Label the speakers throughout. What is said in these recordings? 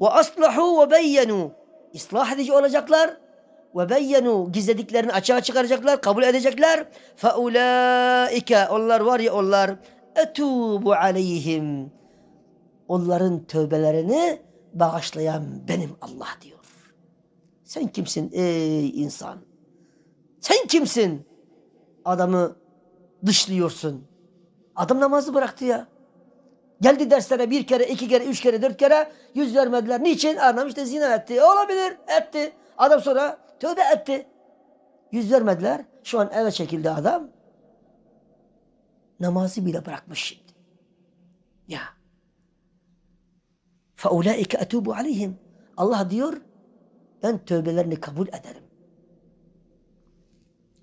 Speaker 1: Ve aslahu ve beyyenu. İslah edici olacaklar. Ve beyyenu. Gizlediklerini açığa çıkaracaklar. Kabul edecekler. Fe ulaike. Onlar var ya onlar. Etubu aleyhim. Onların tövbelerini bağışlayan benim Allah diyor. Sen kimsin ey insan? Sen kimsin? Adamı dışlıyorsun. Adam namazı bıraktı ya. Geldi derslere bir kere, iki kere, üç kere, dört kere yüz vermediler. Niçin? Anlamış işte zina etti. E, olabilir, etti. Adam sonra tövbe etti. Yüz vermediler. Şu an eve çekildi adam. Namazı bile bırakmış şimdi. Ya. فَاُولَٰئِكَ اَتُوبُ عَلَيْهِمْ Allah diyor, ben tövbelerini kabul ederim.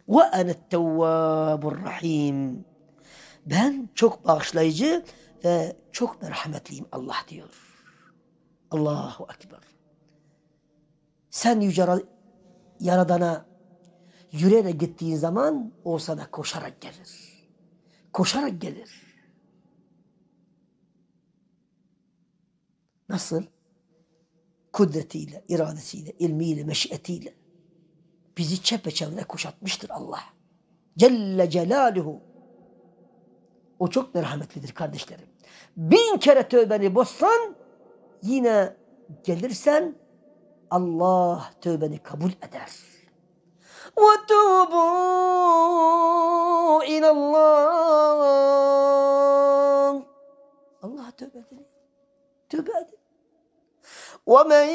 Speaker 1: وَاَنَ التَّوَّابُ الرَّحِيمُ Ben çok bağışlayıcı ve çok merhametliyim Allah diyor. Allahu Ekber. Sen yüce Yaradan'a yürüyerek gittiğin zaman o sana koşarak gelir. Koşarak gelir. Nasıl? Kudretiyle, iradesiyle, ilmiyle, meşiyetiyle bizi çepeçevre kuşatmıştır Allah. Celle Celaluhu o çok merhametlidir kardeşlerim. Bin kere tövbeni bozsan yine gelirsen Allah tövbeni kabul eder. وَتُوبُوا اِلَى اللّٰهِ Allah'a tövbe edin. Tövbe edin. ومن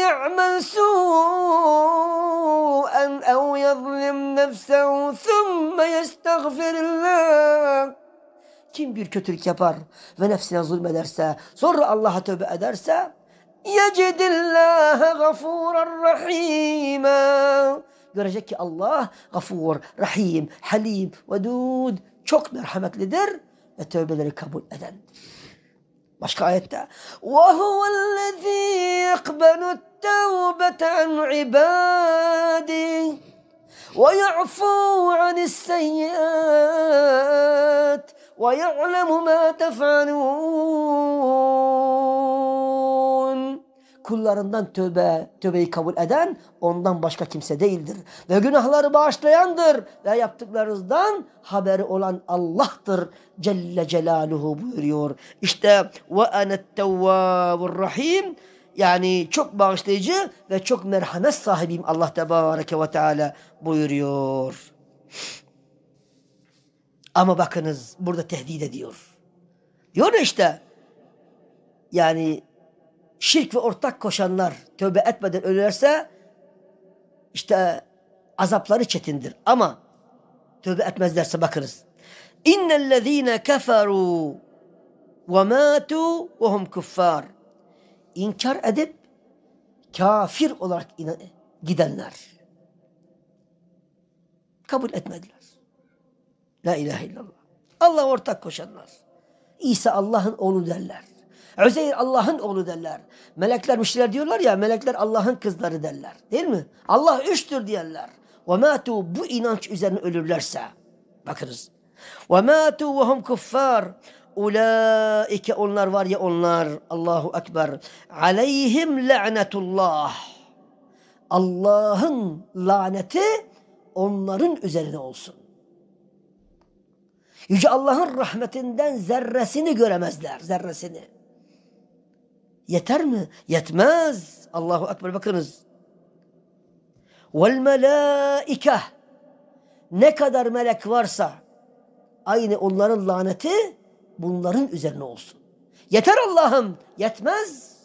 Speaker 1: يعمل سوءا أو يظلم نفسه ثم يستغفر الله Kim bir kötülük yapar ve nefsine zulmederse sonra Allah'a tövbe ederse Yecidillâhe gafûran rahîmâ Görecek ki Allah gafur, rahim, halim, vedud çok merhametlidir ve tövbeleri kabul edendir. مش قايتا وهو الذي يقبل التوبة عن عبادي ويعفو عن السيئات ويعلم ما تفعلون kullarından tövbe, tövbeyi kabul eden ondan başka kimse değildir. Ve günahları bağışlayandır ve yaptıklarınızdan haberi olan Allah'tır Celle Celaluhu buyuruyor. İşte ve enettevvâbur rahim yani çok bağışlayıcı ve çok merhamet sahibiyim Allah Tebareke ve Teala buyuruyor. Ama bakınız burada tehdit ediyor. Diyor işte yani şirk ve ortak koşanlar tövbe etmeden ölürse işte azapları çetindir. Ama tövbe etmezlerse bakınız. İnnellezîne keferû ve mâtû ve hum İnkar edip kafir olarak gidenler. Kabul etmediler. La ilahe illallah. Allah ortak koşanlar. İsa Allah'ın oğlu derler. Üzeyr Allah'ın oğlu derler. Melekler müşriler diyorlar ya melekler Allah'ın kızları derler. Değil mi? Allah üçtür diyenler. وَمَاتُوا bu inanç üzerine ölürlerse. Bakınız. وَمَاتُوا وَهُمْ كُفَّارٌ Ulaike onlar var ya onlar. Allahu Ekber. Aleyhim la'netullah. Allah'ın laneti onların üzerine olsun. Yüce Allah'ın rahmetinden zerresini göremezler. Zerresini. Yeter mi? Yetmez. Allahu Ekber bakınız. Vel melaike ne kadar melek varsa aynı onların laneti bunların üzerine olsun. Yeter Allah'ım. Yetmez.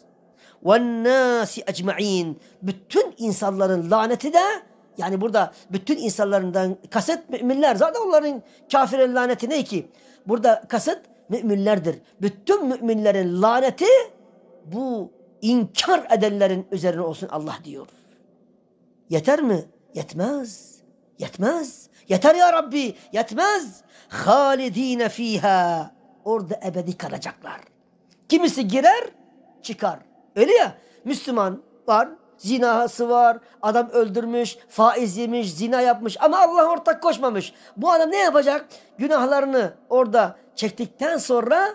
Speaker 1: وَالنَّاسِ اَجْمَع۪ينَ Bütün insanların laneti de yani burada bütün insanlarından kasıt müminler. Zaten onların kafirin laneti ne ki? Burada kasıt müminlerdir. Bütün müminlerin laneti bu inkar edenlerin üzerine olsun Allah diyor. Yeter mi? Yetmez. Yetmez. Yeter ya Rabbi. Yetmez. Halidine fiha. Orada ebedi kalacaklar. Kimisi girer, çıkar. Öyle ya. Müslüman var, zinası var, adam öldürmüş, faiz yemiş, zina yapmış ama Allah'a ortak koşmamış. Bu adam ne yapacak? Günahlarını orada çektikten sonra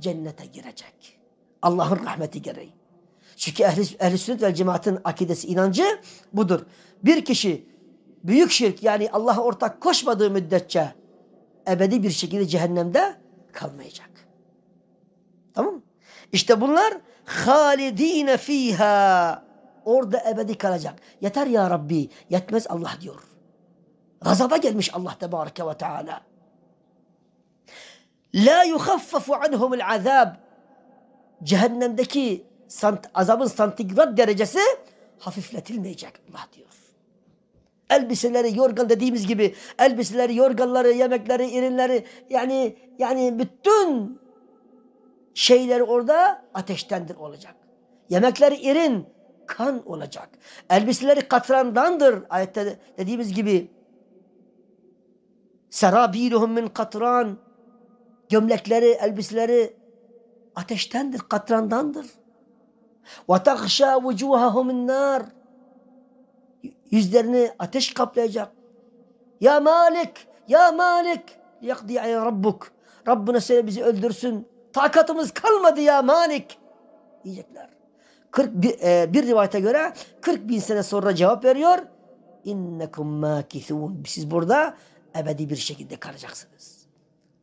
Speaker 1: cennete girecek. Allah'ın rahmeti gereği. Çünkü ehli, ehli sünnet vel cemaatin akidesi, inancı budur. Bir kişi büyük şirk yani Allah'a ortak koşmadığı müddetçe ebedi bir şekilde cehennemde kalmayacak. Tamam İşte bunlar halidine fiha orada ebedi kalacak. Yeter ya Rabbi, yetmez Allah diyor. Gazaba gelmiş Allah Tebareke ve Teala. La yukhaffafu anhumul azab cehennemdeki sant, azabın santigrat derecesi hafifletilmeyecek Allah diyor. Elbiseleri yorgan dediğimiz gibi elbiseleri, yorganları, yemekleri, irinleri yani yani bütün şeyler orada ateştendir olacak. Yemekleri irin, kan olacak. Elbiseleri katrandandır. Ayette dediğimiz gibi serabiluhum min katran gömlekleri, elbiseleri ateştendir, katrandandır. وَتَغْشَى وُجُوهَهُمْ النَّارِ Yüzlerini ateş kaplayacak. Ya Malik, Ya Malik yakdiye Rabbuk. Rabbine söyle bizi öldürsün. Takatımız kalmadı ya Malik. Diyecekler. 40 bir, e, bir rivayete göre 40 bin sene sonra cevap veriyor. İnnekum makithun. Siz burada ebedi bir şekilde kalacaksınız.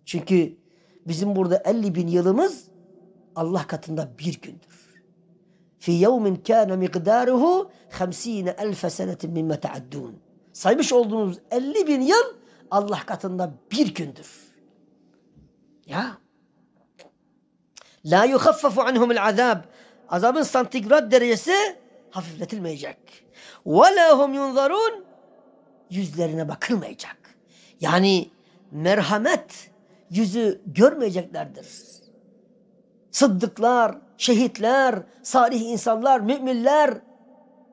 Speaker 1: Çünkü bizim burada 50 bin yılımız Allah katında bir gündür. Fi yevmin kâne miqdâruhu 50 elfe senetin mimme taaddun. Saymış olduğunuz 50 bin yıl Allah katında bir gündür. Ya. La yukhaffafu anhumul azab. Azabın santigrat derecesi hafifletilmeyecek. Ve lahum yunzarun. Yüzlerine bakılmayacak. Yani merhamet yüzü görmeyeceklerdir sıddıklar, şehitler, salih insanlar, müminler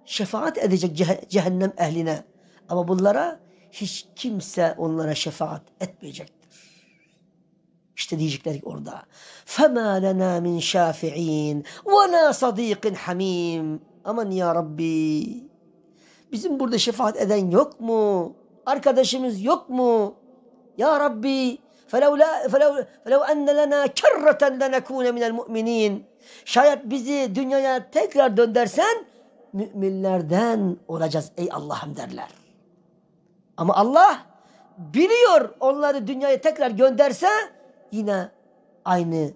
Speaker 1: şefaat edecek ceh cehennem ehline. Ama bunlara hiç kimse onlara şefaat etmeyecektir. İşte diyecekler ki orada. فَمَا لَنَا مِنْ شَافِعِينَ وَلَا صَد۪يقٍ حَم۪يمٍ Aman ya Rabbi bizim burada şefaat eden yok mu? Arkadaşımız yok mu? Ya Rabbi فَلَوْ, فَلَوْ, فَلَوْ اَنَّ لَنَا كَرَّةً لَنَكُونَ مِنَ الْمُؤْمِنِينَ Şayet bizi dünyaya tekrar döndersen müminlerden olacağız ey Allah'ım derler. Ama Allah biliyor onları dünyaya tekrar gönderse yine aynı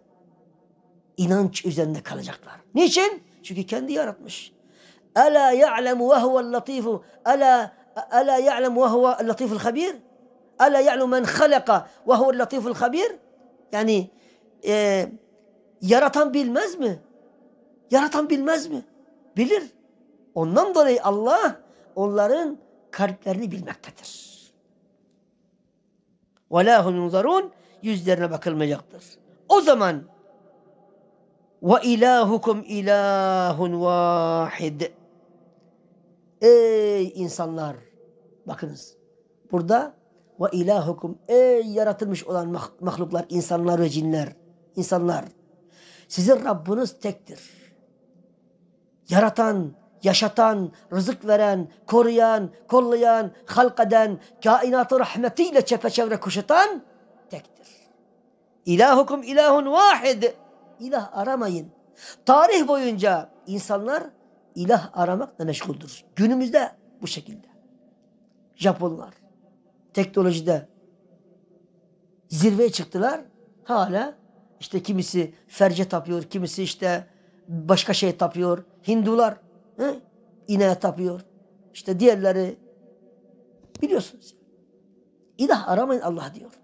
Speaker 1: inanç üzerinde kalacaklar. Niçin? Çünkü kendi yaratmış. Ela ya'lemu ve huvel latifu. Ela ela ya'lemu ve huvel latiful habir. ألا يعلم من خلق وهو اللطيف الخبير yani e, yaratan bilmez mi? Yaratan bilmez mi? Bilir. Ondan dolayı Allah onların kalplerini bilmektedir. وَلَا هُمْ يُنْظَرُونَ Yüzlerine bakılmayacaktır. O zaman وَاِلَٰهُكُمْ اِلَٰهٌ وَاحِدٍ Ey insanlar! Bakınız burada ve ilahukum ey yaratılmış olan mahluklar, insanlar ve cinler, insanlar. Sizin Rabbiniz tektir. Yaratan, yaşatan, rızık veren, koruyan, kollayan, halk eden, kainatı rahmetiyle çepeçevre kuşatan tektir. İlahukum ilahun vahid. İlah aramayın. Tarih boyunca insanlar ilah aramakla meşguldür. Günümüzde bu şekilde. Japonlar, teknolojide zirveye çıktılar. Hala işte kimisi ferce tapıyor, kimisi işte başka şey tapıyor. Hindular he? ineğe tapıyor. İşte diğerleri biliyorsunuz. İlah aramayın Allah diyor.